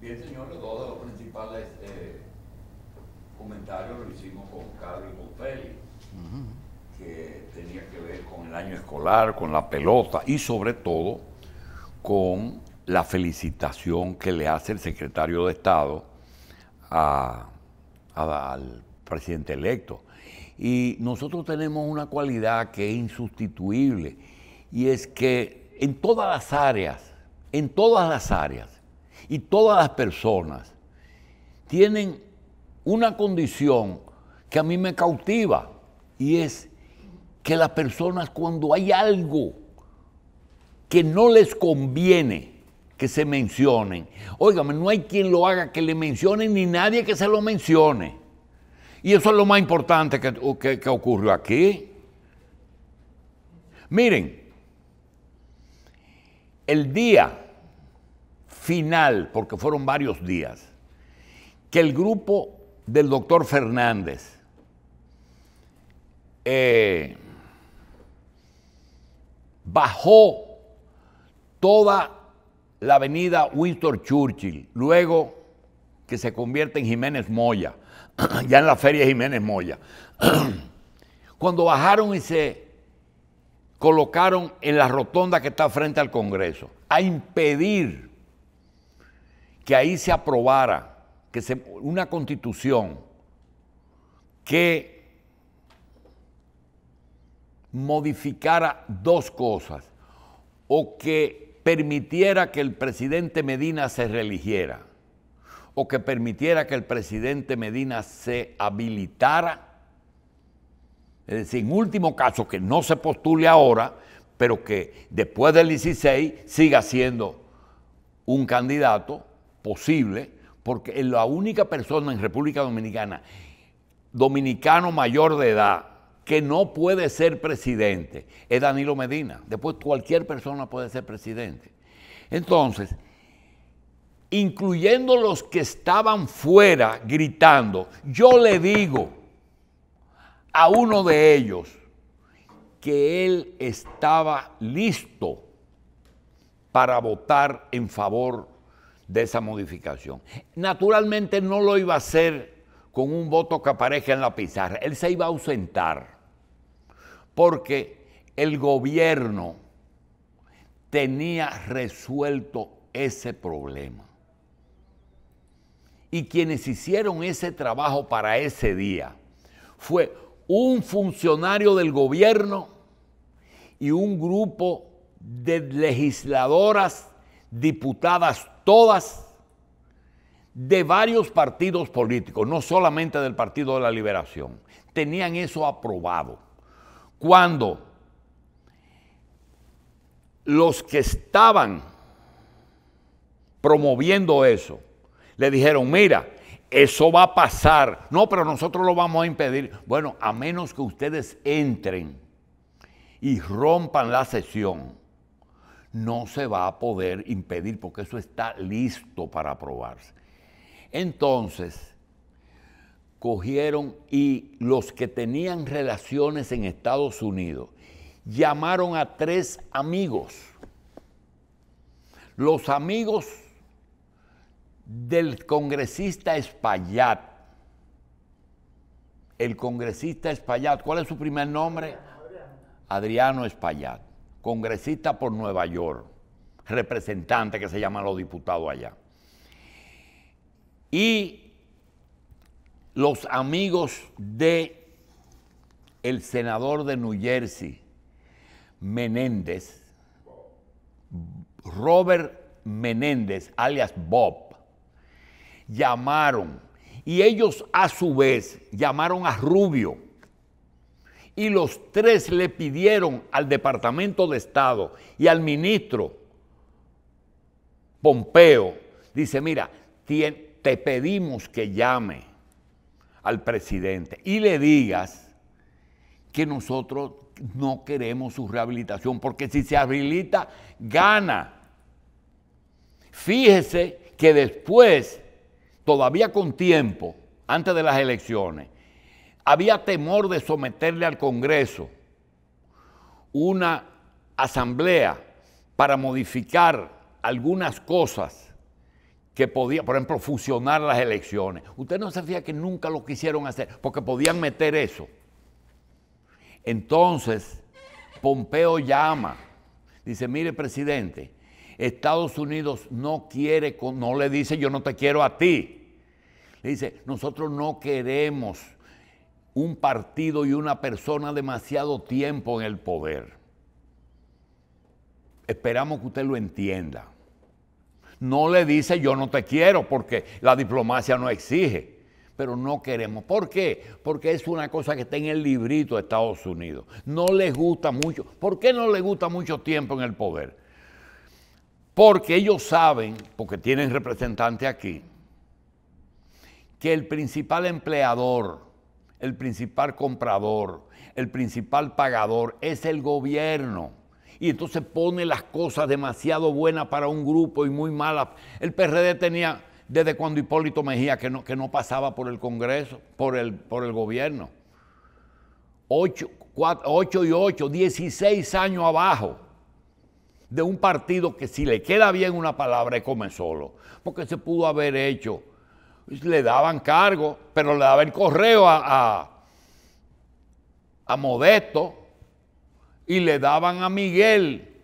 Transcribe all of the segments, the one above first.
Bien, señor, dos de los principales eh, comentarios lo hicimos con Carlos y que tenía que ver con el año escolar, con la pelota y sobre todo con la felicitación que le hace el secretario de Estado al presidente electo. Y nosotros tenemos una cualidad que es insustituible y es que en todas las áreas, en todas las áreas, y todas las personas tienen una condición que a mí me cautiva y es que las personas cuando hay algo que no les conviene que se mencionen, óigame, no hay quien lo haga que le mencione ni nadie que se lo mencione. Y eso es lo más importante que, que ocurrió aquí. Miren, el día final, porque fueron varios días, que el grupo del doctor Fernández eh, bajó toda la avenida Winston Churchill, luego que se convierte en Jiménez Moya, ya en la feria Jiménez Moya. Cuando bajaron y se colocaron en la rotonda que está frente al Congreso, a impedir que ahí se aprobara que se, una constitución que modificara dos cosas o que permitiera que el presidente Medina se religiera o que permitiera que el presidente Medina se habilitara, es decir, en último caso, que no se postule ahora, pero que después del 16 siga siendo un candidato posible, porque la única persona en República Dominicana, dominicano mayor de edad, que no puede ser presidente, es Danilo Medina. Después cualquier persona puede ser presidente. Entonces, incluyendo los que estaban fuera gritando, yo le digo a uno de ellos que él estaba listo para votar en favor de esa modificación. Naturalmente no lo iba a hacer con un voto que aparezca en la pizarra, él se iba a ausentar, porque el gobierno tenía resuelto ese problema. Y quienes hicieron ese trabajo para ese día fue un funcionario del gobierno y un grupo de legisladoras diputadas todas de varios partidos políticos, no solamente del Partido de la Liberación. Tenían eso aprobado. Cuando los que estaban promoviendo eso le dijeron, mira, eso va a pasar. No, pero nosotros lo vamos a impedir. Bueno, a menos que ustedes entren y rompan la sesión no se va a poder impedir porque eso está listo para aprobarse. Entonces, cogieron y los que tenían relaciones en Estados Unidos llamaron a tres amigos. Los amigos del congresista Espaillat. El congresista Espaillat, ¿cuál es su primer nombre? Adriano Espaillat congresista por Nueva York, representante que se llama los diputados allá. Y los amigos de el senador de New Jersey, Menéndez, Robert Menéndez, alias Bob, llamaron y ellos a su vez llamaron a Rubio y los tres le pidieron al Departamento de Estado y al ministro Pompeo, dice, mira, te pedimos que llame al presidente y le digas que nosotros no queremos su rehabilitación, porque si se habilita, gana. Fíjese que después, todavía con tiempo, antes de las elecciones, había temor de someterle al Congreso una asamblea para modificar algunas cosas que podía, por ejemplo, fusionar las elecciones. Usted no se fía que nunca lo quisieron hacer, porque podían meter eso. Entonces, Pompeo llama, dice, mire, presidente, Estados Unidos no quiere, no le dice, yo no te quiero a ti. Le dice, nosotros no queremos un partido y una persona demasiado tiempo en el poder. Esperamos que usted lo entienda. No le dice yo no te quiero porque la diplomacia no exige, pero no queremos. ¿Por qué? Porque es una cosa que está en el librito de Estados Unidos. No les gusta mucho. ¿Por qué no les gusta mucho tiempo en el poder? Porque ellos saben, porque tienen representante aquí, que el principal empleador el principal comprador, el principal pagador es el gobierno. Y entonces pone las cosas demasiado buenas para un grupo y muy malas. El PRD tenía, desde cuando Hipólito Mejía, que no, que no pasaba por el Congreso, por el, por el gobierno. 8, y 8, 16 años abajo de un partido que si le queda bien una palabra es come solo, porque se pudo haber hecho le daban cargo, pero le daban el correo a, a, a Modesto y le daban a Miguel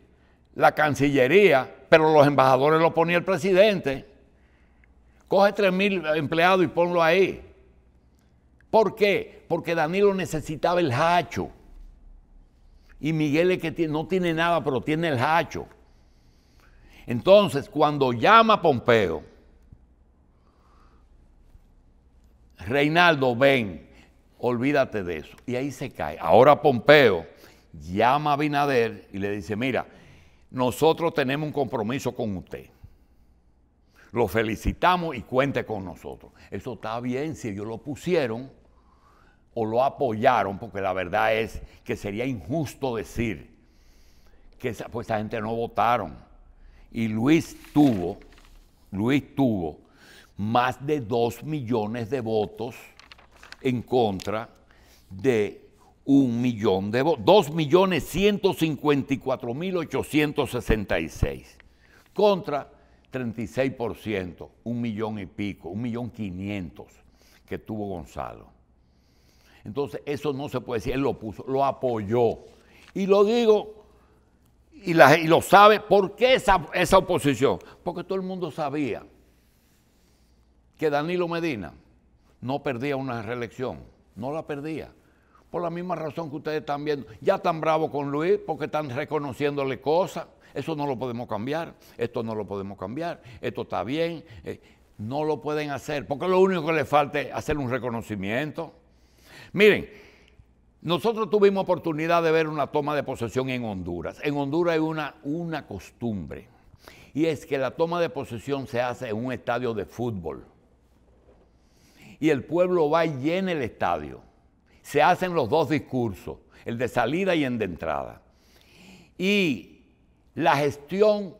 la Cancillería, pero los embajadores lo ponía el presidente. Coge 3.000 empleados y ponlo ahí. ¿Por qué? Porque Danilo necesitaba el hacho. Y Miguel es que no tiene nada, pero tiene el hacho. Entonces, cuando llama a Pompeo, Reinaldo, ven, olvídate de eso. Y ahí se cae. Ahora Pompeo llama a Binader y le dice, mira, nosotros tenemos un compromiso con usted. Lo felicitamos y cuente con nosotros. Eso está bien si ellos lo pusieron o lo apoyaron, porque la verdad es que sería injusto decir que pues, esa gente no votaron. Y Luis tuvo, Luis tuvo más de 2 millones de votos en contra de un millón de votos, 2 millones 154 mil 866 contra 36%, un millón y pico, un millón 500 que tuvo Gonzalo. Entonces, eso no se puede decir, él lo puso, lo apoyó. Y lo digo, y, la, lo sabe, ¿por qué esa, esa oposición? Porque todo el mundo sabía que Danilo Medina no perdía una reelección, no la perdía. Por la misma razón que ustedes están viendo, ya tan bravo con Luis porque están reconociéndole cosas. Eso no lo podemos cambiar, esto no lo podemos cambiar, esto está bien. Eh, no lo pueden hacer, porque lo único que les falta es hacer un reconocimiento. Miren, nosotros tuvimos oportunidad de ver una toma de posesión en Honduras. En Honduras hay una, una costumbre, y es que la toma de posesión se hace en un estadio de fútbol y el pueblo va y llena el estadio. Se hacen los dos discursos, el de salida y el de entrada. Y la gestión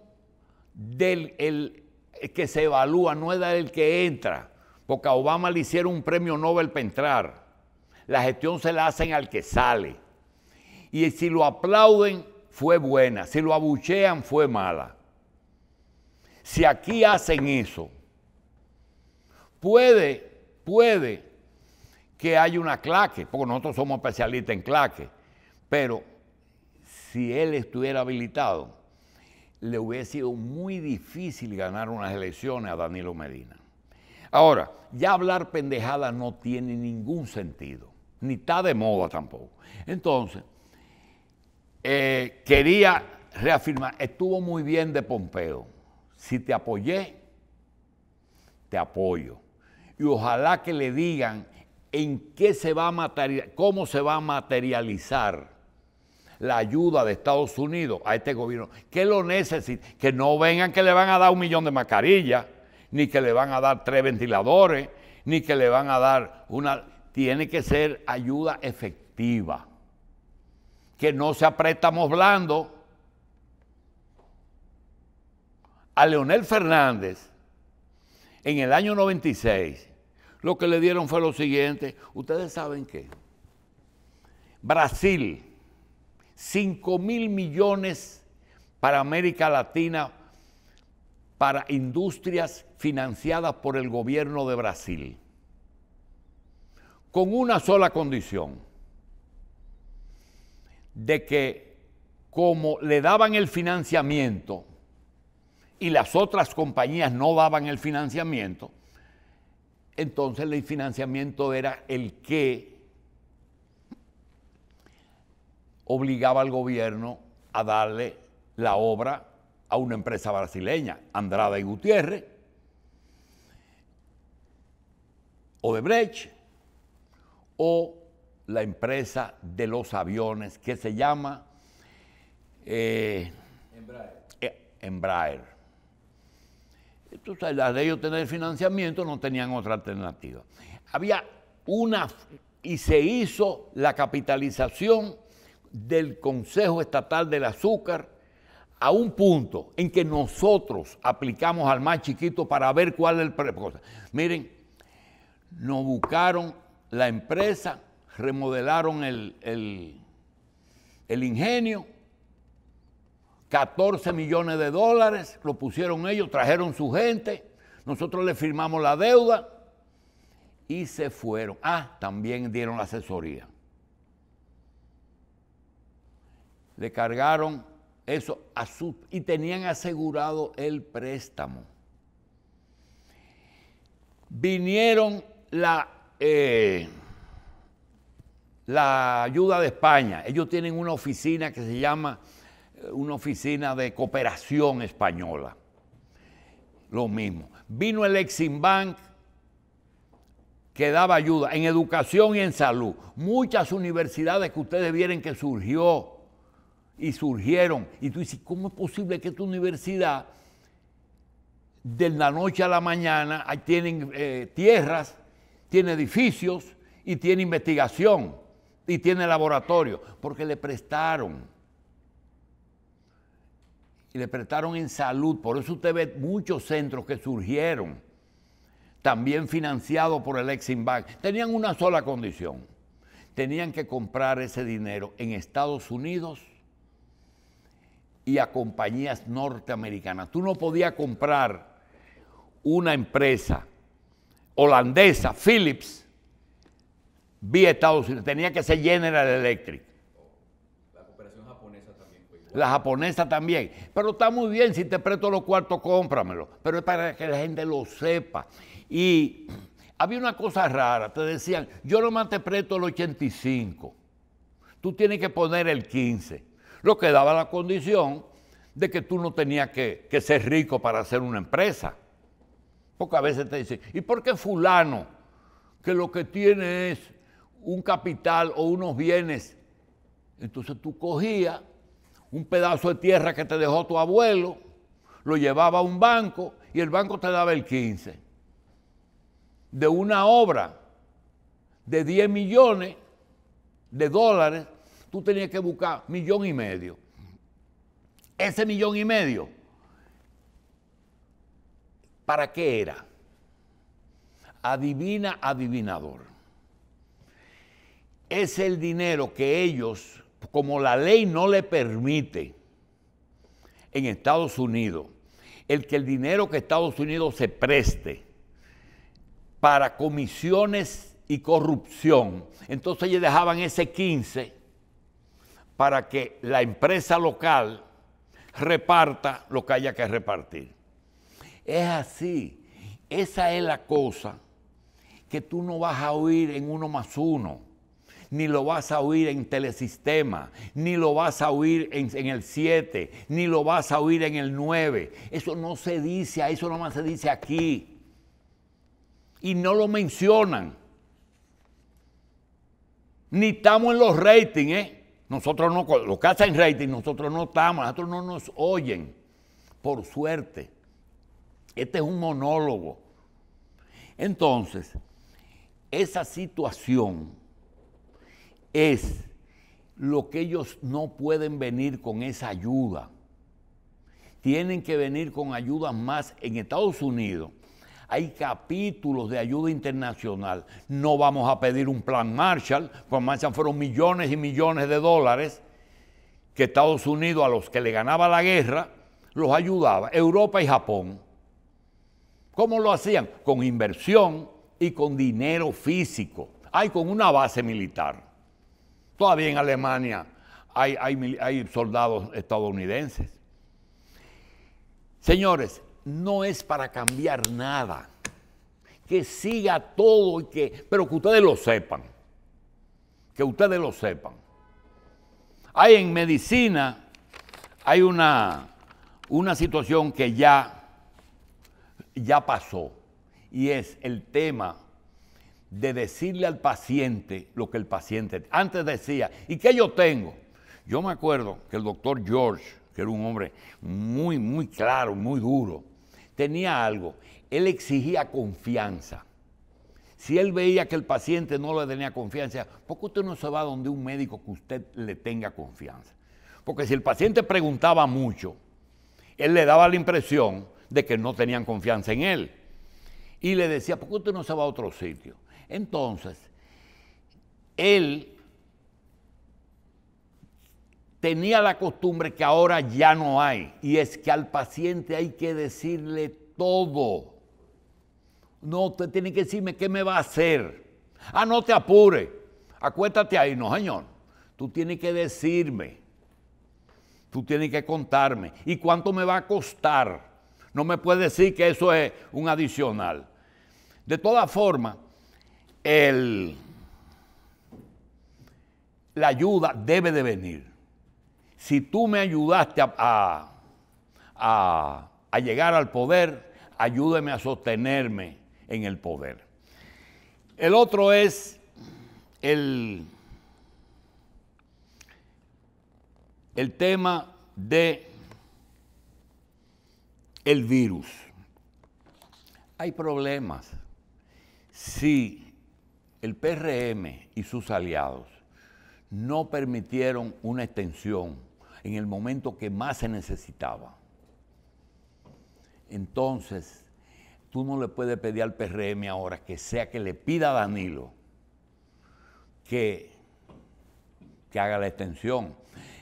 del el, que se evalúa no es del que entra, porque a Obama le hicieron un premio Nobel para entrar. La gestión se la hacen al que sale. Y si lo aplauden, fue buena. Si lo abuchean, fue mala. Si aquí hacen eso, puede puede que haya una claque, porque nosotros somos especialistas en claque, pero si él estuviera habilitado, le hubiese sido muy difícil ganar unas elecciones a Danilo Medina. Ahora, ya hablar pendejada no tiene ningún sentido, ni está de moda tampoco. Entonces, eh, quería reafirmar, estuvo muy bien de Pompeo. Si te apoyé, te apoyo y ojalá que le digan en qué se va a cómo se va a materializar la ayuda de Estados Unidos a este gobierno, que lo necesite, que no vengan que le van a dar un millón de mascarillas, ni que le van a dar tres ventiladores, ni que le van a dar una... Tiene que ser ayuda efectiva, que no se préstamos blando A Leonel Fernández en el año 96, lo que le dieron fue lo siguiente, ustedes saben qué, Brasil, 5 mil millones para América Latina, para industrias financiadas por el gobierno de Brasil, con una sola condición, de que como le daban el financiamiento, y las otras compañías no daban el financiamiento, entonces el financiamiento era el que obligaba al gobierno a darle la obra a una empresa brasileña, Andrada y Gutiérrez, Brecht, o la empresa de los aviones que se llama eh, Embraer. Eh, entonces, de ellos tener financiamiento, no tenían otra alternativa. Había una, y se hizo la capitalización del Consejo Estatal del Azúcar a un punto en que nosotros aplicamos al más chiquito para ver cuál es el cosa. Miren, nos buscaron la empresa, remodelaron el, el ingenio 14 millones de dólares, lo pusieron ellos, trajeron su gente, nosotros le firmamos la deuda y se fueron. Ah, también dieron la asesoría. Le cargaron eso a su, y tenían asegurado el préstamo. Vinieron la, eh, la ayuda de España. Ellos tienen una oficina que se llama una oficina de cooperación española. Lo mismo. Vino el Eximbank que daba ayuda en educación y en salud. Muchas universidades que ustedes vieron que surgió y surgieron. Y tú dices, ¿cómo es posible que tu universidad de la noche a la mañana tienen eh, tierras, tiene edificios y tiene investigación y tiene laboratorio? Porque le prestaron y le prestaron en salud. Por eso usted ve muchos centros que surgieron, también financiados por el Exim Tenían una sola condición. Tenían que comprar ese dinero en Estados Unidos y a compañías norteamericanas. Tú no podías comprar una empresa holandesa, Philips, vía Estados Unidos. Tenía que ser General Electric la japonesa también. Pero está muy bien, si te presto los cuartos, cómpramelo. Pero es para que la gente lo sepa. Y había una cosa rara, te decían, yo nomás te presto los 85, tú tienes que poner el 15, lo que daba la condición de que tú no tenías que, que ser rico para hacer una empresa. Porque a veces te dicen, ¿y por qué fulano, que lo que tiene es un capital o unos bienes? Entonces tú cogías un pedazo de tierra que te dejó tu abuelo, lo llevaba a un banco y el banco te daba el 15. De una obra de 10 millones de dólares, tú tenías que buscar millón y medio. Ese millón y medio, ¿para qué era? Adivina, adivinador. Es el dinero que ellos como la ley no le permite en Estados Unidos el que el dinero que Estados Unidos se preste para comisiones y corrupción, entonces ellos dejaban ese 15 para que la empresa local reparta lo que haya que repartir. Es así, esa es la cosa que tú no vas a oír en uno más uno ni lo vas a oír en Telesistema, ni lo vas a oír en, el 7, ni lo vas a oír en el 9. Eso no se dice, eso nomás se dice aquí. Y no lo mencionan. Ni estamos en los ratings, ¿eh? Nosotros no, los que hacen rating, nosotros no estamos, nosotros no nos oyen, por suerte. Este es un monólogo. Entonces, esa situación es lo que ellos no pueden venir con esa ayuda. Tienen que venir con ayudas más en Estados Unidos. Hay capítulos de ayuda internacional. No vamos a pedir un plan Marshall. Plan Marshall fueron millones y millones de dólares que Estados Unidos a los que le ganaba la guerra los ayudaba. Europa y Japón. ¿Cómo lo hacían? Con inversión y con dinero físico. Hay con una base militar. Todavía en Alemania hay, hay, soldados estadounidenses. Señores, no es para cambiar nada. Que siga todo y que, pero que ustedes lo sepan. Que ustedes lo sepan. Hay en medicina, hay una, una situación que ya, ya pasó y es el tema de decirle al paciente lo que el paciente antes decía, ¿y qué yo tengo? Yo me acuerdo que el doctor George, que era un hombre muy, muy claro, muy duro, tenía algo, él exigía confianza. Si él veía que el paciente no le tenía confianza, ¿por qué usted no se va donde un médico que usted le tenga confianza? Porque si el paciente preguntaba mucho, él le daba la impresión de que no tenían confianza en él. Y le decía, ¿por qué usted no se va a otro sitio? Entonces, él tenía la costumbre que ahora ya no hay, y es que al paciente hay que decirle todo. No, usted tiene que decirme qué me va a hacer. Ah, no te apure. Acuéstate ahí, no, señor. Tú tienes que decirme. Tú tienes que contarme. ¿Y cuánto me va a costar? No me puede decir que eso es un adicional. De todas formas, el, la ayuda debe de venir. Si tú me ayudaste a, llegar al poder, ayúdeme a sostenerme en el poder. El otro es el, el tema de el virus. Hay problemas. Sí el PRM y sus aliados no permitieron una extensión en el momento que más se necesitaba. Entonces, tú no le puedes pedir al PRM ahora que sea que le pida a Danilo que, que haga la extensión.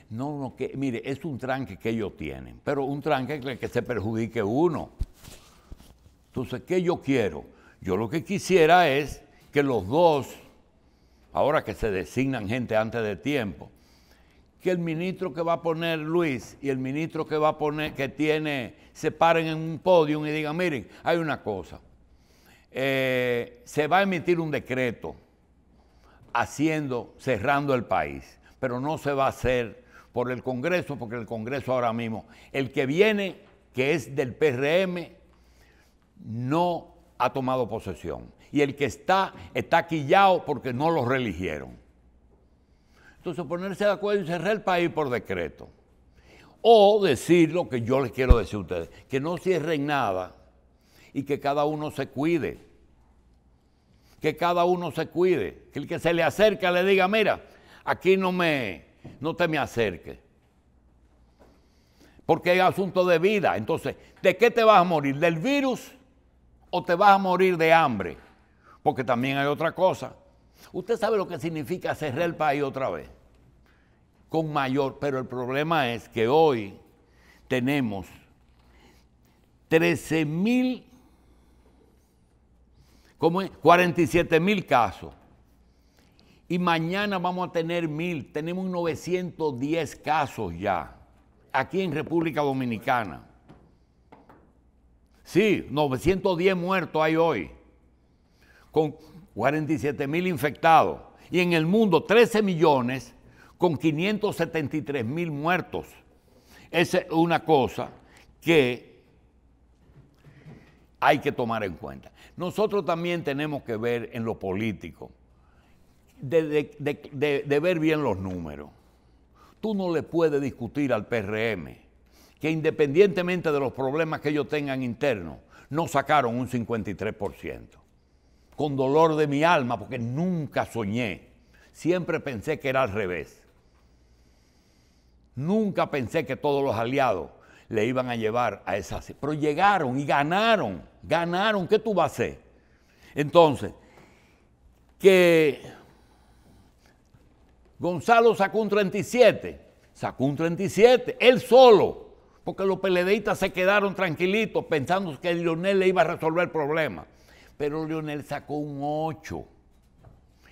No, no, mire, es un tranque que ellos tienen, pero un tranque que, que se perjudique uno. Entonces, ¿qué yo quiero? Yo lo que quisiera es que los dos, ahora que se designan gente antes de tiempo, que el ministro que va a poner Luis y el ministro que va a poner, que tiene, se paren en un podio y digan, miren, hay una cosa, eh, se va a emitir un decreto haciendo, cerrando el país, pero no se va a hacer por el Congreso, porque el Congreso ahora mismo, el que viene, que es del PRM, no ha tomado posesión y el que está está quillado porque no lo religieron. Entonces ponerse de acuerdo y cerrar el país por decreto. O decir lo que yo les quiero decir a ustedes, que no cierren nada y que cada uno se cuide. Que cada uno se cuide. Que el que se le acerca le diga, mira, aquí no me, no te me acerques. Porque es asunto de vida. Entonces, ¿de qué te vas a morir? ¿Del virus o te vas a morir de hambre? porque también hay otra cosa. Usted sabe lo que significa cerrar el país otra vez, con mayor, pero el problema es que hoy tenemos 13 mil, ¿cómo 47 mil casos. Y mañana vamos a tener mil, tenemos 910 casos ya, aquí en República Dominicana. Sí, 910 muertos hay hoy con 47 mil infectados y en el mundo 13 millones con 573 mil muertos. es una cosa que hay que tomar en cuenta. Nosotros también tenemos que ver en lo político, de, ver bien los números. Tú no le puedes discutir al PRM que independientemente de los problemas que ellos tengan internos, no sacaron un 53% con dolor de mi alma, porque nunca soñé. Siempre pensé que era al revés. Nunca pensé que todos los aliados le iban a llevar a esa... Pero llegaron y ganaron, ganaron, ¿qué tú vas a hacer? Entonces, que Gonzalo sacó un 37, sacó un 37, él solo, porque los peledeístas se quedaron tranquilitos pensando que Lionel le iba a resolver el problema pero Leonel sacó un 8.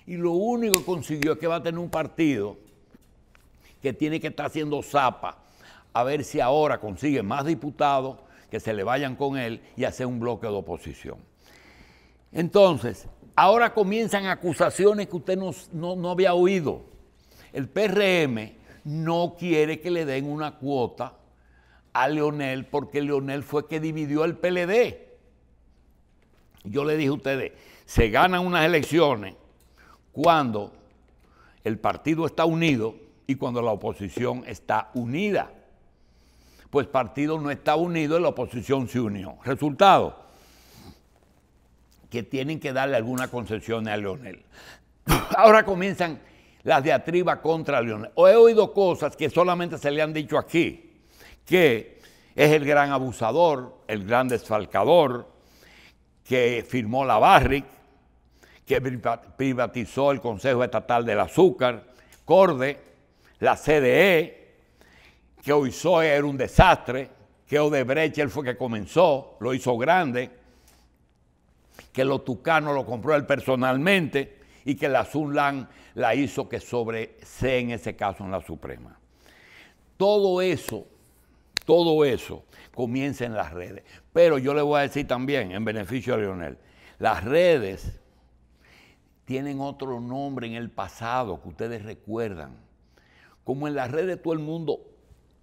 Y lo único que consiguió es que va a tener un partido que tiene que estar haciendo zapa, a ver si ahora consigue más diputados que se le vayan con él y hacer un bloque de oposición. Entonces, ahora comienzan acusaciones que usted no, había oído. El PRM no quiere que le den una cuota a Leonel porque Leonel fue que dividió el PLD. Yo le dije a ustedes, se ganan unas elecciones cuando el partido está unido y cuando la oposición está unida. Pues partido no está unido y la oposición se unió. Resultado, que tienen que darle alguna concesión a Leonel. Ahora comienzan las diatribas contra Leonel. he oído cosas que solamente se le han dicho aquí, que es el gran abusador, el gran desfalcador, que firmó la Barrick, que privatizó el Consejo Estatal del Azúcar, Corde, la CDE, que soy era un desastre, que Odebrecht él fue que comenzó, lo hizo grande, que los Tucanos lo compró él personalmente y que la Sunlan la hizo que sobrese en ese caso en la Suprema. Todo eso, todo eso comienza en las redes. Pero yo le voy a decir también, en beneficio a Leonel, las redes tienen otro nombre en el pasado que ustedes recuerdan. Como en las redes todo el mundo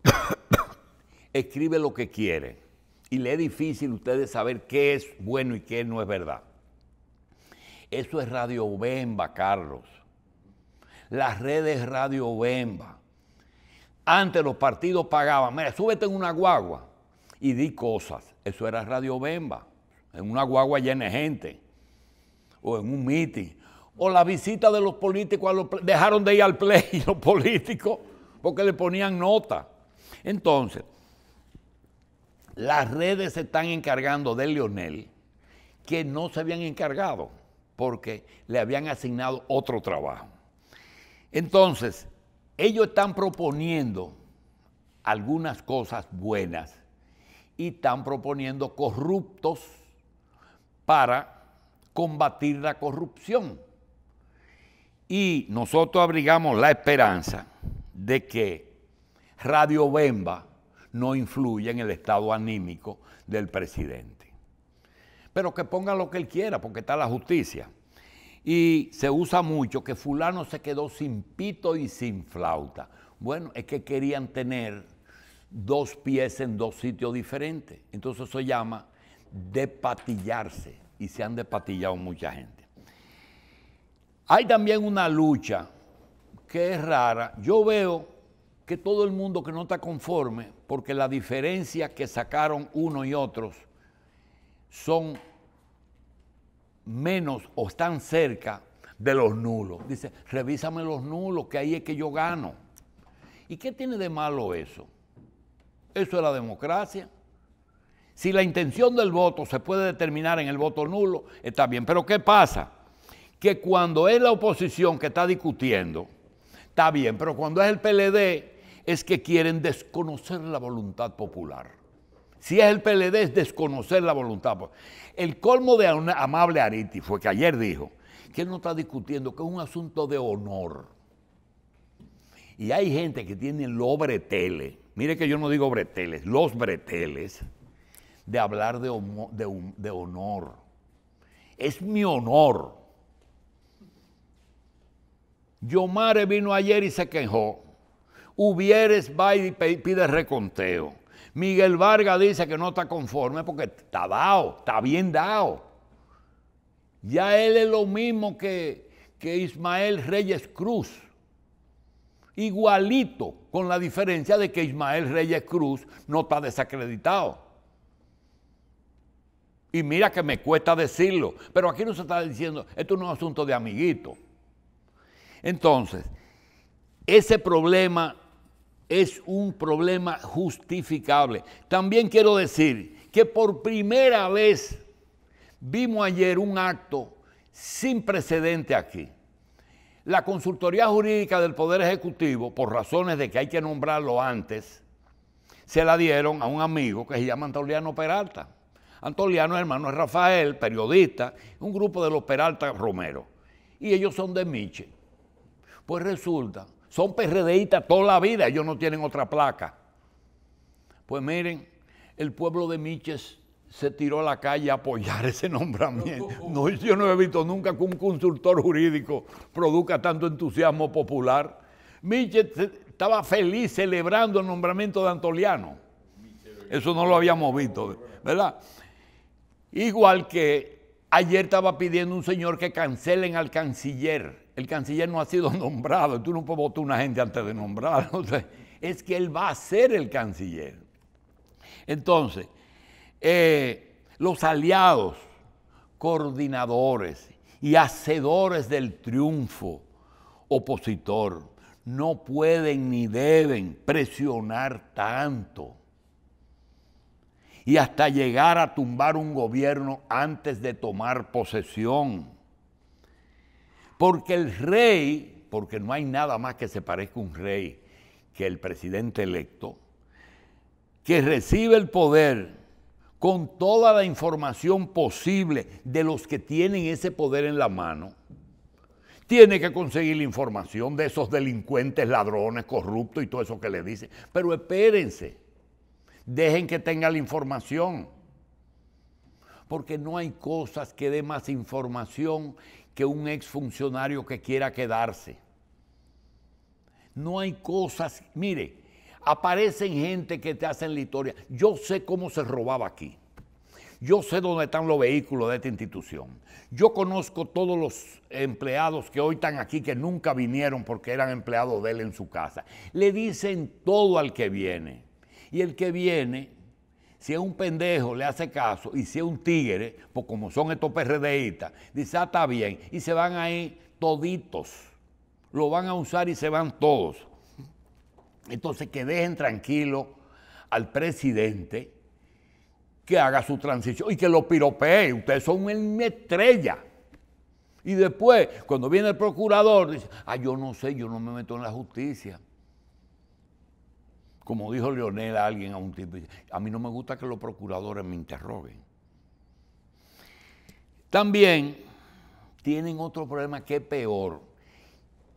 escribe lo que quiere y le es difícil a ustedes saber qué es bueno y qué no es verdad. Eso es Radio Bemba, Carlos. Las redes Radio Bemba. Antes los partidos pagaban, mira, súbete en una guagua y di cosas. Eso era Radio Bemba, en una guagua llena de gente, o en un mitin, o la visita de los políticos, a dejaron de ir al play los políticos porque le ponían nota. Entonces, las redes se están encargando de Lionel, que no se habían encargado porque le habían asignado otro trabajo. Entonces, ellos están proponiendo algunas cosas buenas y están proponiendo corruptos para combatir la corrupción. Y nosotros abrigamos la esperanza de que Radio Bemba no influya en el estado anímico del presidente. Pero que ponga lo que él quiera, porque está la justicia. Y se usa mucho que fulano se quedó sin pito y sin flauta. Bueno, es que querían tener dos pies en dos sitios diferentes. Entonces eso se llama depatillarse y se han depatillado mucha gente. Hay también una lucha que es rara. Yo veo que todo el mundo que no está conforme, porque la diferencia que sacaron uno y otros son menos o están cerca de los nulos. Dice, revísame los nulos, que ahí es que yo gano. ¿Y qué tiene de malo eso? Eso es la democracia. Si la intención del voto se puede determinar en el voto nulo, está bien. Pero ¿qué pasa? Que cuando es la oposición que está discutiendo, está bien, pero cuando es el PLD es que quieren desconocer la voluntad popular. Si es el PLD es desconocer la voluntad popular. El colmo de amable Ariti fue que ayer dijo que él no está discutiendo, que es un asunto de honor. Y hay gente que tiene lobre tele mire que yo no digo breteles, los breteles, de hablar de, de, honor. Es mi honor. Yomare vino ayer y se quejó. Hubieres va y pide reconteo. Miguel Vargas dice que no está conforme porque está dado, está bien dado. Ya él es lo mismo que, que Ismael Reyes Cruz igualito, con la diferencia de que Ismael Reyes Cruz no está desacreditado. Y mira que me cuesta decirlo, pero aquí no se está diciendo, esto no es asunto de amiguito. Entonces, ese problema es un problema justificable. También quiero decir que por primera vez vimos ayer un acto sin precedente aquí. La consultoría jurídica del Poder Ejecutivo, por razones de que hay que nombrarlo antes, se la dieron a un amigo que se llama Antoliano Peralta. Antoliano, hermano, es Rafael, periodista, un grupo de los Peralta Romero. Y ellos son de Miche. Pues resulta, son PRDistas toda la vida, ellos no tienen otra placa. Pues miren, el pueblo de Miches se tiró a la calle a apoyar ese nombramiento. No, yo no he visto nunca que un consultor jurídico produzca tanto entusiasmo popular. Michel estaba feliz celebrando el nombramiento de Antoliano. Eso no lo habíamos visto, ¿verdad? Igual que ayer estaba pidiendo un señor que cancelen al canciller. El canciller no ha sido nombrado. Tú no puedes votar una gente antes de nombrar. es que él va a ser el canciller. Entonces, eh, los aliados, coordinadores y hacedores del triunfo opositor no pueden ni deben presionar tanto y hasta llegar a tumbar un gobierno antes de tomar posesión. Porque el rey, porque no hay nada más que se parezca a un rey que el presidente electo, que recibe el poder con toda la información posible de los que tienen ese poder en la mano. Tiene que conseguir la información de esos delincuentes, ladrones, corruptos y todo eso que le dicen. Pero espérense, dejen que tenga la información. Porque no hay cosas que dé más información que un exfuncionario que quiera quedarse. No hay cosas, mire, aparecen gente que te hacen la historia. Yo sé cómo se robaba aquí. Yo sé dónde están los vehículos de esta institución. Yo conozco todos los empleados que hoy están aquí que nunca vinieron porque eran empleados de él en su casa. Le dicen todo al que viene. Y el que viene, si es un pendejo, le hace caso. Y si es un tigre, pues como son estos PRDistas, dice, ah, está bien. Y se van ahí toditos. Lo van a usar y se van todos. Entonces, que dejen tranquilo al presidente que haga su transición y que lo piropee. Ustedes son mi estrella. Y después, cuando viene el procurador, dice, ah, yo no sé, yo no me meto en la justicia. Como dijo Leonel a alguien a un tipo, a mí no me gusta que los procuradores me interroguen. También tienen otro problema que es peor,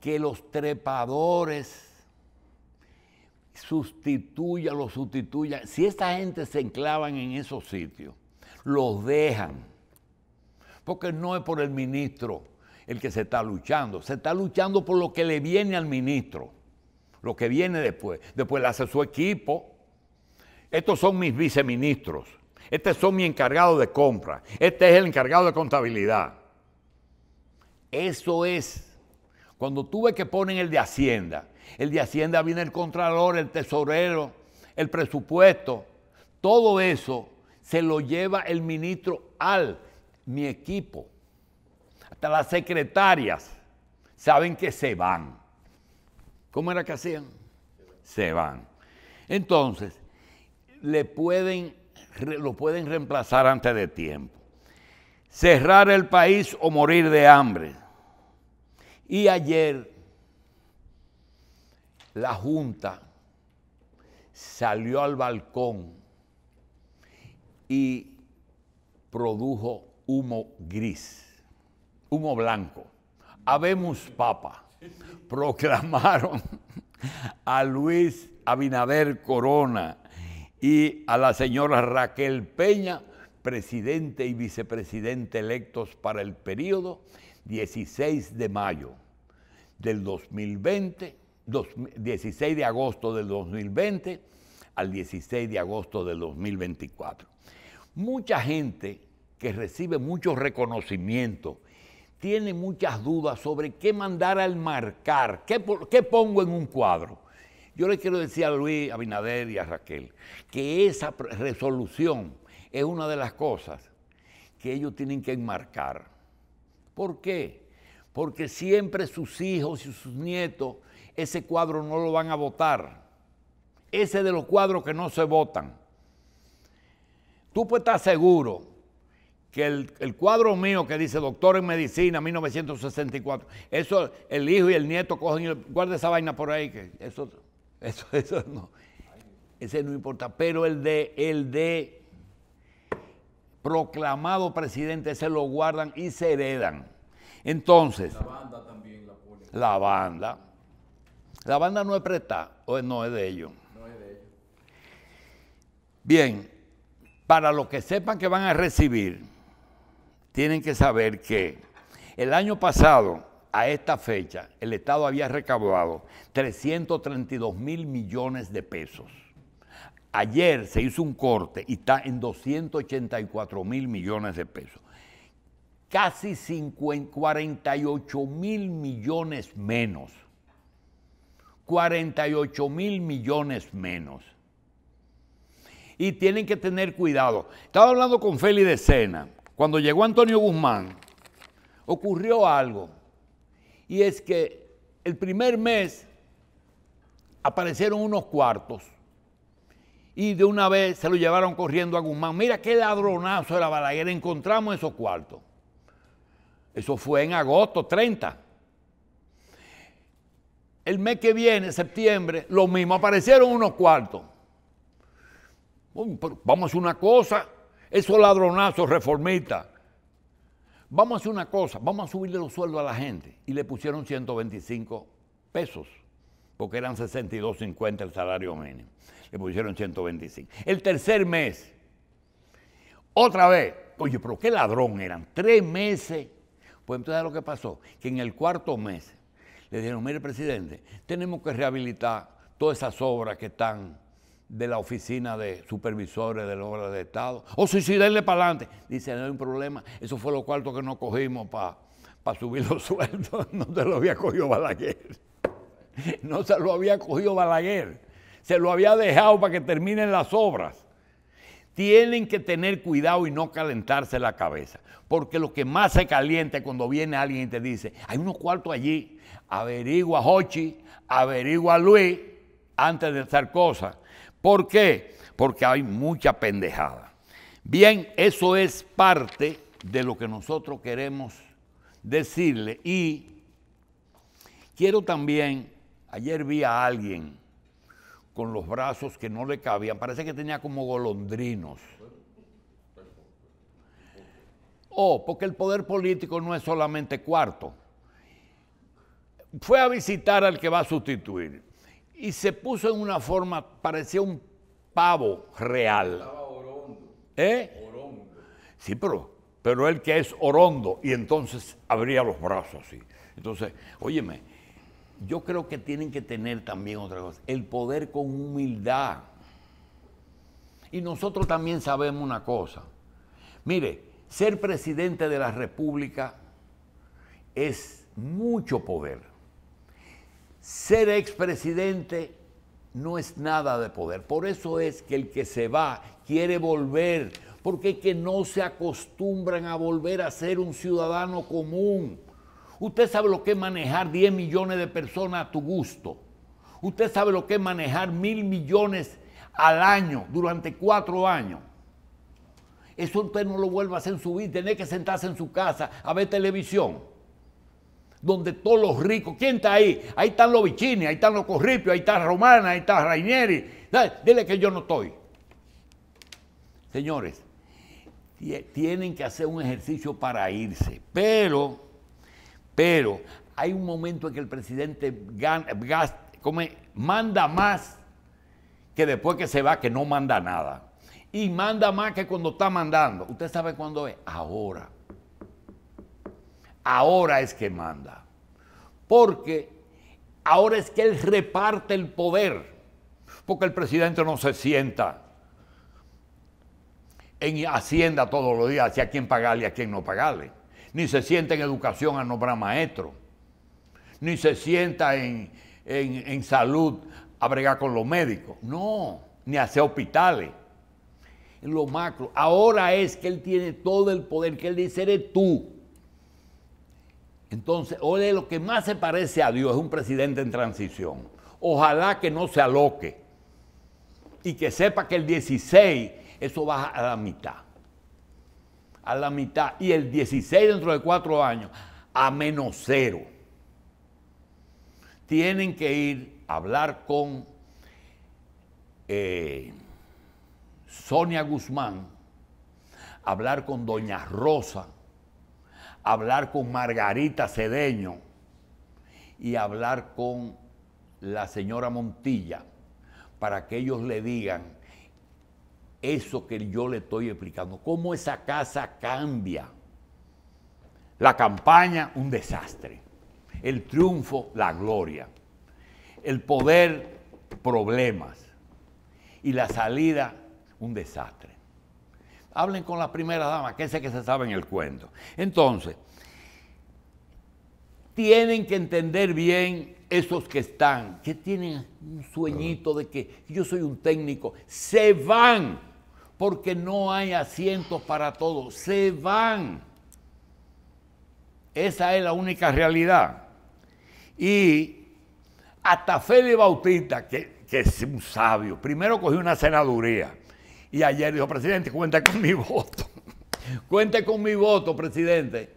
que los trepadores sustituya, lo sustituya. Si esta gente se enclavan en esos sitios, los dejan. Porque no es por el ministro el que se está luchando, se está luchando por lo que le viene al ministro, lo que viene después. Después le hace su equipo. Estos son mis viceministros, este son mi encargado de compra, este es el encargado de contabilidad. Eso es. Cuando tú ves que ponen el de Hacienda, el de Hacienda viene el contralor, el tesorero, el presupuesto. Todo eso se lo lleva el ministro al mi equipo. Hasta las secretarias saben que se van. ¿Cómo era que hacían? Se van. Entonces, le pueden, lo pueden reemplazar antes de tiempo. Cerrar el país o morir de hambre. Y ayer la Junta salió al balcón y produjo humo gris, humo blanco. Habemos Papa. Proclamaron a Luis Abinader Corona y a la señora Raquel Peña, presidente y vicepresidente electos para el periodo 16 de mayo del 2020 16 de agosto del 2020 al 16 de agosto del 2024. Mucha gente que recibe mucho reconocimiento tiene muchas dudas sobre qué mandar al marcar, qué, qué pongo en un cuadro. Yo le quiero decir a Luis, a Binader y a Raquel que esa resolución es una de las cosas que ellos tienen que enmarcar. ¿Por qué? Porque siempre sus hijos y sus nietos ese cuadro no lo van a votar. Ese de los cuadros que no se votan. Tú puedes estar seguro que el, cuadro mío que dice doctor en medicina 1964, eso el hijo y el nieto cogen y guarda esa vaina por ahí, que eso, eso, eso no, ese no importa. Pero el de, el de proclamado presidente, ese lo guardan y se heredan. Entonces. La banda también la pone. La banda no es preta o no es de ellos. No es de ellos. Bien, para los que sepan que van a recibir, tienen que saber que el año pasado, a esta fecha, el Estado había recaudado 332 mil millones de pesos. Ayer se hizo un corte y está en 284 mil millones de pesos. Casi 48 mil millones menos. 48 mil millones menos. Y tienen que tener cuidado. Estaba hablando con Feli de Sena. Cuando llegó Antonio Guzmán, ocurrió algo. Y es que el primer mes aparecieron unos cuartos. Y de una vez se lo llevaron corriendo a Guzmán. Mira qué ladronazo era Balaguer. Encontramos esos cuartos. Eso fue en agosto 30 el mes que viene, septiembre, lo mismo, aparecieron unos cuartos. vamos a hacer una cosa, esos ladronazos reformistas. Vamos a hacer una cosa, vamos a subirle los sueldos a la gente. Y le pusieron 125 pesos, porque eran 62.50 el salario mínimo. Le pusieron 125. El tercer mes, otra vez, oye, pero qué ladrón eran, tres meses. Pues entonces lo que pasó, que en el cuarto mes le dijeron, mire presidente, tenemos que rehabilitar todas esas obras que están de la oficina de supervisores de la obra de Estado. O oh, denle para adelante. Dice, no hay problema. Eso fue lo cuarto que nos cogimos para subir los sueldos. No se lo había cogido Balaguer. No se lo había cogido Balaguer. Se lo había dejado para que terminen las obras. Tienen que tener cuidado y no calentarse la cabeza. Porque lo que más se calienta cuando viene alguien y te dice, hay unos cuartos allí averigua a Hochi, averigua a Luis antes de hacer cosas. ¿Por qué? Porque hay mucha pendejada. Bien, eso es parte de lo que nosotros queremos decirle. Y quiero también, ayer vi a alguien con los brazos que no le cabían, parece que tenía como golondrinos. Oh, porque el poder político no es solamente cuarto fue a visitar al que va a sustituir y se puso en una forma, parecía un pavo real. ¿Eh? Sí, pero, pero él que es orondo y entonces abría los brazos así. Entonces, óyeme, yo creo que tienen que tener también otra cosa, el poder con humildad. Y nosotros también sabemos una cosa. Mire, ser presidente de la República es mucho poder ser expresidente no es nada de poder. Por eso es que el que se va quiere volver, porque que no se acostumbran a volver a ser un ciudadano común. Usted sabe lo que es manejar 10 millones de personas a tu gusto. Usted sabe lo que es manejar mil millones al año durante cuatro años. Eso usted no lo vuelva a hacer en su vida, tiene que sentarse en su casa a ver televisión donde todos los ricos, ¿quién está ahí? Ahí están los bichini, ahí están los corripios, ahí está Romana, ahí está Rainieri. Dale, Dile que yo no estoy. Señores, tienen que hacer un ejercicio para irse, pero, pero hay un momento en que el presidente manda más que después que se va, que no manda nada. Y manda más que cuando está mandando. ¿Usted sabe cuándo es? Ahora ahora es que manda. Porque ahora es que él reparte el poder. Porque el presidente no se sienta en Hacienda todos los días, hacia quién pagarle y a quién no pagarle. Ni se sienta en educación a nombrar maestro. Ni se sienta en, salud a bregar con los médicos. No, ni hacer hospitales. En lo macro. Ahora es que él tiene todo el poder, que él dice, eres tú entonces, de lo que más se parece a Dios es un presidente en transición. Ojalá que no se aloque y que sepa que el 16 eso baja a la mitad. A la mitad. Y el 16 dentro de cuatro años, a menos cero. Tienen que ir a hablar con eh, Sonia Guzmán, hablar con Doña Rosa hablar con Margarita Cedeño y hablar con la señora Montilla para que ellos le digan eso que yo le estoy explicando, cómo esa casa cambia. La campaña, un desastre. El triunfo, la gloria. El poder, problemas. Y la salida, un desastre. Hablen con la primera dama, que sé que se sabe en el cuento. Entonces, tienen que entender bien esos que están, que tienen un sueñito de que yo soy un técnico, se van, porque no hay asientos para todos, se van. Esa es la única realidad. Y hasta Félix Bautista, que, que es un sabio, primero cogió una senaduría y ayer dijo, presidente, cuente con mi voto. Cuente con mi voto, presidente.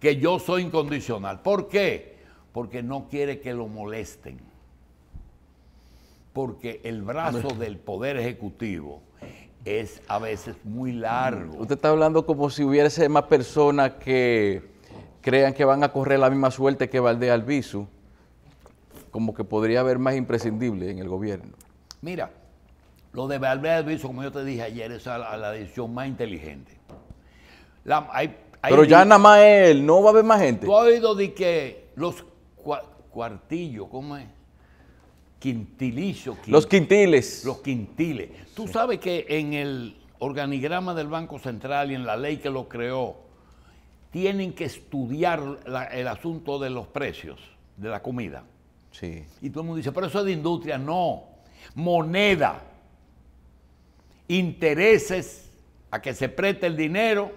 Que yo soy incondicional. ¿Por qué? Porque no quiere que lo molesten. Porque el brazo del Poder Ejecutivo es a veces muy largo. Usted está hablando como si hubiese más personas que crean que van a correr la misma suerte que Valdés Albizu, como que podría haber más imprescindible en el gobierno. Mira, lo de Valverde como yo te dije ayer, es la, decisión más inteligente. Pero ya nada más él, no va a haber más gente. Tú has oído de que los cuartillos, ¿cómo es? Quintilicio. los quintiles. Los quintiles. Tú sabes que en el organigrama del Banco Central y en la ley que lo creó, tienen que estudiar el asunto de los precios de la comida. Sí. Y todo el mundo dice, pero eso es de industria. No, moneda intereses a que se preste el dinero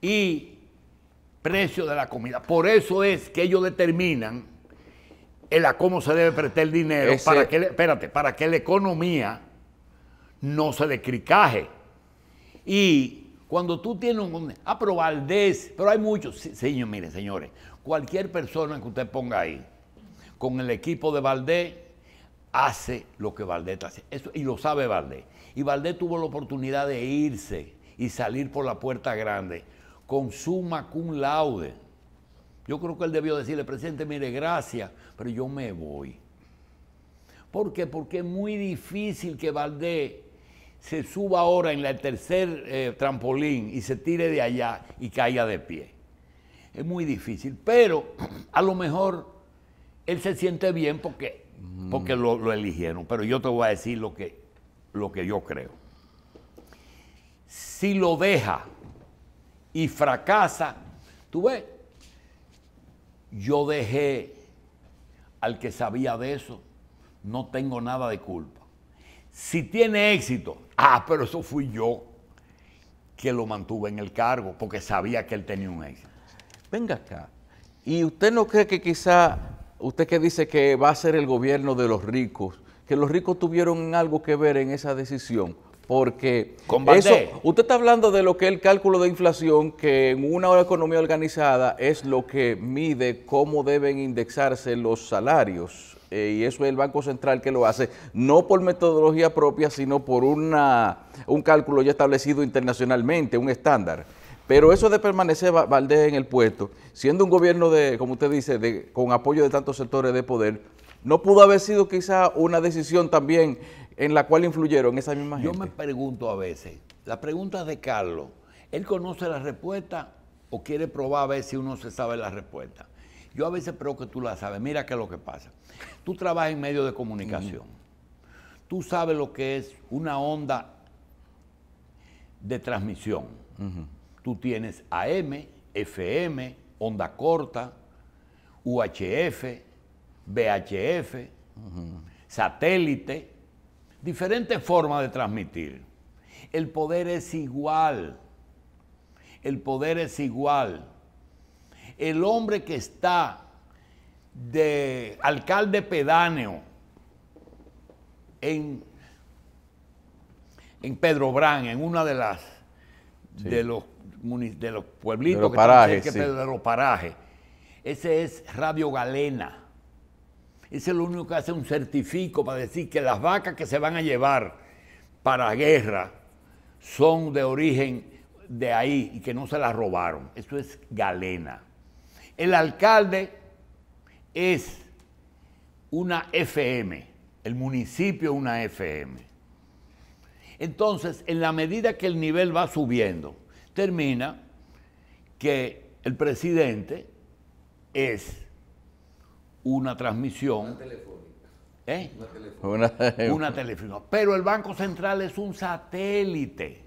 y precio de la comida. Por eso es que ellos determinan el a cómo se debe prestar el dinero para que, espérate, para que la economía no se descricaje Y cuando tú tienes un... Ah, pero Valdés, pero hay muchos. señor, miren, señores, cualquier persona que usted ponga ahí, con el equipo de Valdés, hace lo que Valdés hace. Eso, y lo sabe Valdés. Y Valdés tuvo la oportunidad de irse y salir por la puerta grande con suma cum laude. Yo creo que él debió decirle, presidente, mire, gracias, pero yo me voy. ¿Por qué? Porque es muy difícil que Valdés se suba ahora en el tercer eh, trampolín y se tire de allá y caiga de pie. Es muy difícil, pero a lo mejor él se siente bien porque, porque mm. lo eligieron. Pero yo te voy a decir lo que lo que yo creo. Si lo deja y fracasa, tú ves, yo dejé al que sabía de eso, no tengo nada de culpa. Si tiene éxito, ah, pero eso fui yo que lo mantuve en el cargo porque sabía que él tenía un éxito. Venga acá. ¿Y usted no cree que quizá, usted que dice que va a ser el gobierno de los ricos, que los ricos tuvieron algo que ver en esa decisión. Porque eso, usted está hablando de lo que es el cálculo de inflación, que en una economía organizada es lo que mide cómo deben indexarse los salarios. Eh, y eso es el Banco Central que lo hace, no por metodología propia, sino por una, un cálculo ya establecido internacionalmente, un estándar. Pero eso de permanecer Valdés en el puesto, siendo un gobierno de, como usted dice, de, con apoyo de tantos sectores de poder, ¿No pudo haber sido quizá una decisión también en la cual influyeron esa misma gente? Yo me pregunto a veces, la pregunta de Carlos, ¿él conoce la respuesta o quiere probar a ver si uno se sabe la respuesta? Yo a veces creo que tú la sabes. Mira qué es lo que pasa. Tú trabajas en medios de comunicación. Tú sabes lo que es una onda de transmisión. Tú tienes AM, FM, onda corta, UHF, BHF satélite, diferentes formas de transmitir. El poder es igual. El poder es igual. El hombre que está de alcalde pedáneo en, en Pedro Brán, en una de las de los de los pueblitos que Ese es Radio Galena. Ese es el único que hace un certifico para decir que las vacas que se van a llevar para guerra son de origen de ahí y que no se las robaron. Eso es galena. El alcalde es una FM, el municipio una FM. Entonces, en la medida que el nivel va subiendo, termina que el presidente es una transmisión. ¿Eh? Una telefónica. Una, telefónica. Una, Pero el Banco Central es un satélite.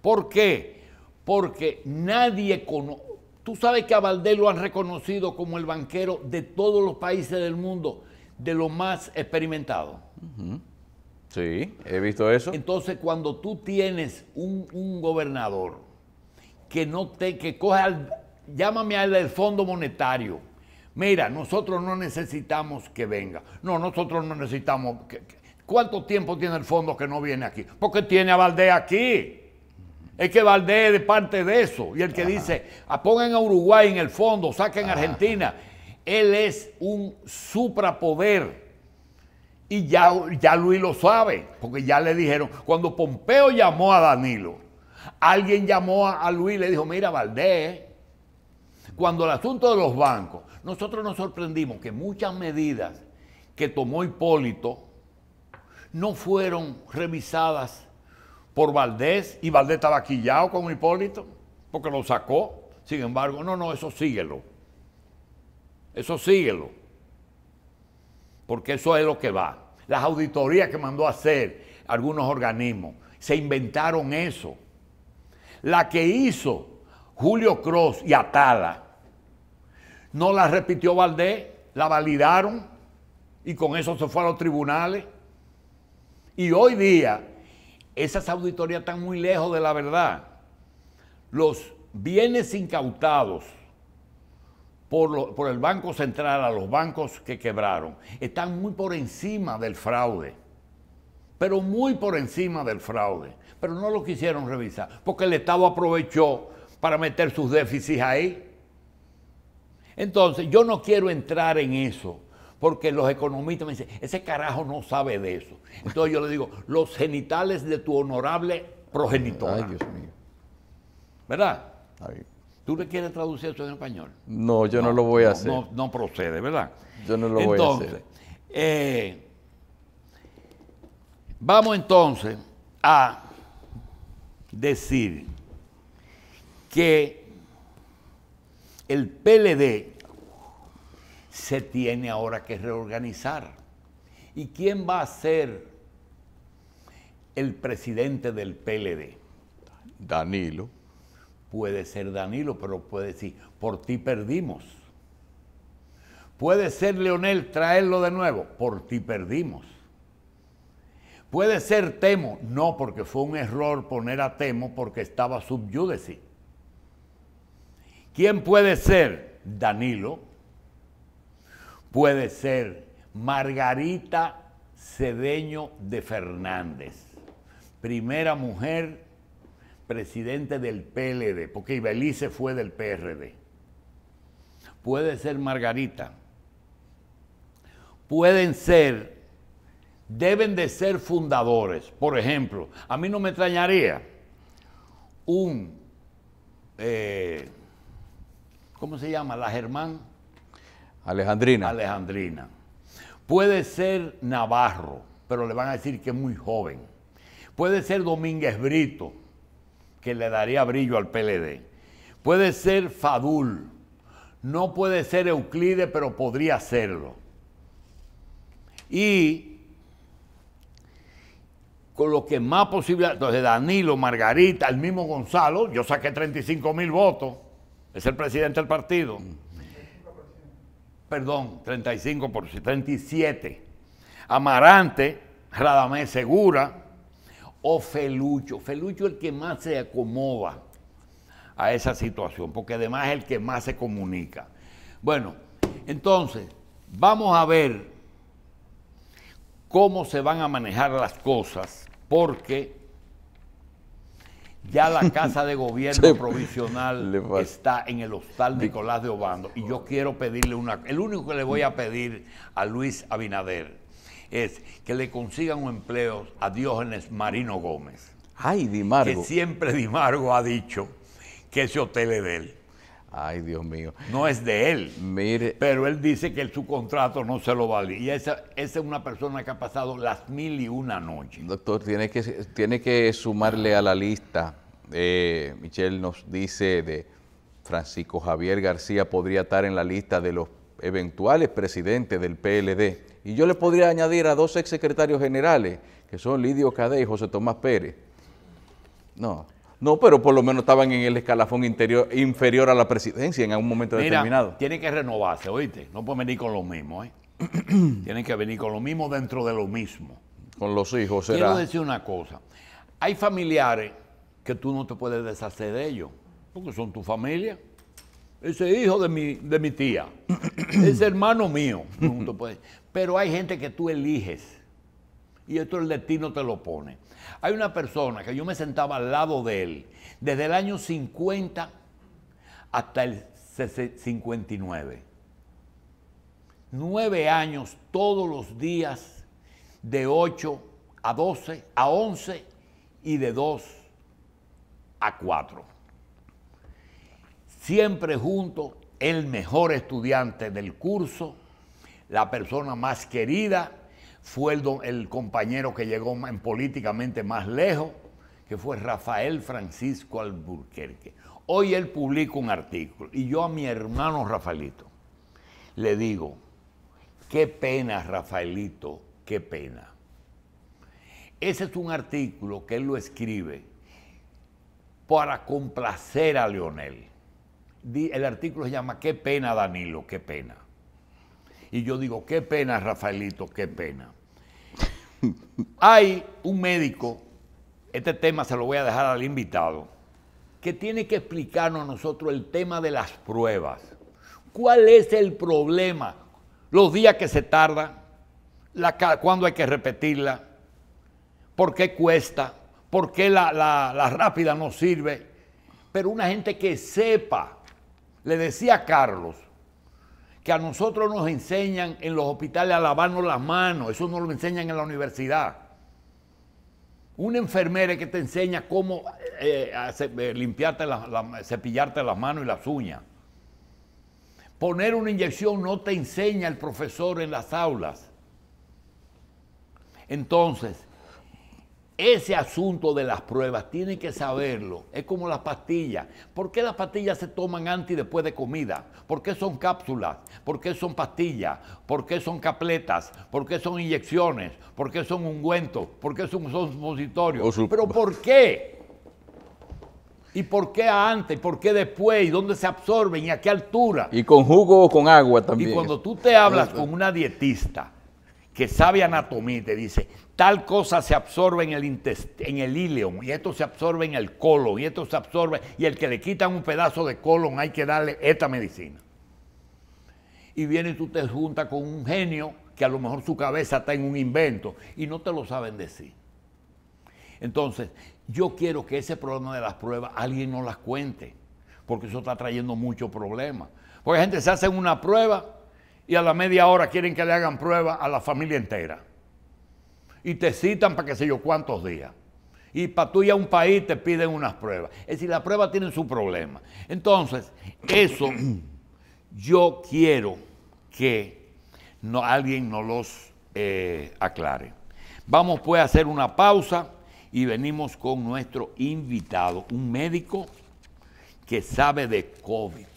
¿Por qué? Porque nadie conoce. Tú sabes que a Valdés lo han reconocido como el banquero de todos los países del mundo, de lo más experimentado Sí, he visto eso. Entonces, cuando tú tienes un, gobernador que no te, que coge al, llámame al del Fondo Monetario, Mira, nosotros no necesitamos que venga. No, nosotros no necesitamos. ¿Cuánto tiempo tiene el fondo que no viene aquí? Porque tiene a Valdés aquí. Es que Valdés es de parte de eso. Y el que dice, ah, pongan a Uruguay en el fondo, saquen a Argentina. Él es un suprapoder. Y ya, ya Luis lo sabe, porque ya le dijeron, cuando Pompeo llamó a Danilo, alguien llamó a, Luis y le dijo, mira Valdés, cuando el asunto de los bancos, nosotros nos sorprendimos que muchas medidas que tomó Hipólito no fueron revisadas por Valdés y Valdés estaba quillado con Hipólito porque lo sacó. Sin embargo, no, no, eso síguelo. Eso síguelo. Porque eso es lo que va. Las auditorías que mandó a hacer algunos organismos, se inventaron eso. La que hizo Julio Cruz y Atala no la repitió Valdés, la validaron y con eso se fue a los tribunales. Y hoy día esas auditorías están muy lejos de la verdad. Los bienes incautados por, por, el Banco Central a los bancos que quebraron están muy por encima del fraude, pero muy por encima del fraude. Pero no lo quisieron revisar porque el Estado aprovechó para meter sus déficits ahí. Entonces, yo no quiero entrar en eso, porque los economistas me dicen, ese carajo no sabe de eso. Entonces yo le digo, los genitales de tu honorable progenitor. Ay, Dios mío. ¿Verdad? ¿Tú le quieres traducir eso en español? No, yo no, lo voy a hacer. No, procede, ¿verdad? Yo no lo voy a hacer. Entonces, eh, vamos entonces a decir que el PLD se tiene ahora que reorganizar. ¿Y quién va a ser el presidente del PLD? Danilo. Puede ser Danilo, pero puede decir, por ti perdimos. Puede ser Leonel, traerlo de nuevo, por ti perdimos. Puede ser Temo, no, porque fue un error poner a Temo porque estaba subyúdese. ¿Quién puede ser? Danilo. Puede ser Margarita Cedeño de Fernández, primera mujer presidente del PLD, porque Ibelice fue del PRD. Puede ser Margarita. Pueden ser, deben de ser fundadores. Por ejemplo, a mí no me extrañaría un... Eh, ¿cómo se llama? La Germán. Alejandrina. Alejandrina. Puede ser Navarro, pero le van a decir que es muy joven. Puede ser Domínguez Brito, que le daría brillo al PLD. Puede ser Fadul. No puede ser Euclide, pero podría serlo. Y con lo que más posible, entonces Danilo, Margarita, el mismo Gonzalo, yo saqué 35 mil votos es el presidente del partido. Perdón, 35 por 37. Amarante, Radamés Segura o Felucho. Felucho es el que más se acomoda a esa situación, porque además es el que más se comunica. Bueno, entonces, vamos a ver cómo se van a manejar las cosas, porque ya la casa de gobierno provisional está en el hostal Nicolás de Obando. Y yo quiero pedirle una. El único que le voy a pedir a Luis Abinader es que le consigan un empleo a Diógenes Marino Gómez. Ay, Dimargo. Que siempre Dimargo ha dicho que ese hotel es de él. Ay, Dios mío. No es de él. Mire. Pero él dice que su contrato no se lo vale. Y esa, es una persona que ha pasado las mil y una noches. Doctor, tiene que, tiene que sumarle a la lista. Eh, Michelle nos dice de Francisco Javier García podría estar en la lista de los eventuales presidentes del PLD. Y yo le podría añadir a dos exsecretarios generales, que son Lidio Cade y José Tomás Pérez. No. No, pero por lo menos estaban en el escalafón interior, inferior a la presidencia en algún momento determinado. Tienen que renovarse, oíste. No pueden venir con lo mismo, ¿eh? tienen que venir con lo mismo dentro de lo mismo. Con los hijos, será. Quiero decir una cosa. Hay familiares que tú no te puedes deshacer de ellos, porque son tu familia. Ese hijo de mi, de mi tía, ese hermano mío. No puedes. Pero hay gente que tú eliges y esto el destino te lo pone. Hay una persona que yo me sentaba al lado de él desde el año 50 hasta el 59. Nueve años todos los días, de 8 a 12, a 11 y de 2 a 4. Siempre junto, el mejor estudiante del curso, la persona más querida fue el, compañero que llegó en políticamente más lejos, que fue Rafael Francisco Alburquerque. Hoy él publica un artículo y yo a mi hermano Rafaelito le digo, qué pena Rafaelito, qué pena. Ese es un artículo que él lo escribe para complacer a Leonel. El artículo se llama Qué pena Danilo, qué pena. Y yo digo, qué pena, Rafaelito, qué pena. Hay un médico, este tema se lo voy a dejar al invitado, que tiene que explicarnos a nosotros el tema de las pruebas. ¿Cuál es el problema? Los días que se tarda, la, cuándo hay que repetirla, por qué cuesta, por qué la, la rápida no sirve. Pero una gente que sepa, le decía a Carlos, que a nosotros nos enseñan en los hospitales a lavarnos las manos, eso no lo enseñan en la universidad. Una enfermera que te enseña cómo eh, eh, limpiarte cepillarte las manos y las uñas. Poner una inyección no te enseña el profesor en las aulas. Entonces, ese asunto de las pruebas tienen que saberlo. Es como las pastillas. ¿Por qué las pastillas se toman antes y después de comida? ¿Por qué son cápsulas? ¿Por qué son pastillas? ¿Por qué son capletas? ¿Por qué son inyecciones? ¿Por qué son ungüentos? ¿Por qué son, supositorios? ¿Pero por qué? ¿Y por qué antes? ¿Por qué después? ¿Y dónde se absorben? ¿Y a qué altura? Y con jugo o con agua también. Y cuando tú te hablas con una dietista que sabe anatomía te dice, tal cosa se absorbe en el, en el ileum, y esto se absorbe en el colon, y esto se absorbe, y el que le quitan un pedazo de colon hay que darle esta medicina. Y viene y tú te juntas con un genio que a lo mejor su cabeza está en un invento y no te lo saben decir. Entonces, yo quiero que ese problema de las pruebas alguien no las cuente, porque eso está trayendo muchos problemas. Porque la gente se hace una prueba y a la media hora quieren que le hagan prueba a la familia entera. Y te citan para qué sé yo cuántos días. Y para tú y a un país te piden unas pruebas. Es decir, las pruebas tienen su problema. Entonces, eso yo quiero que alguien nos los eh, aclare. Vamos pues a hacer una pausa y venimos con nuestro invitado, un médico que sabe de COVID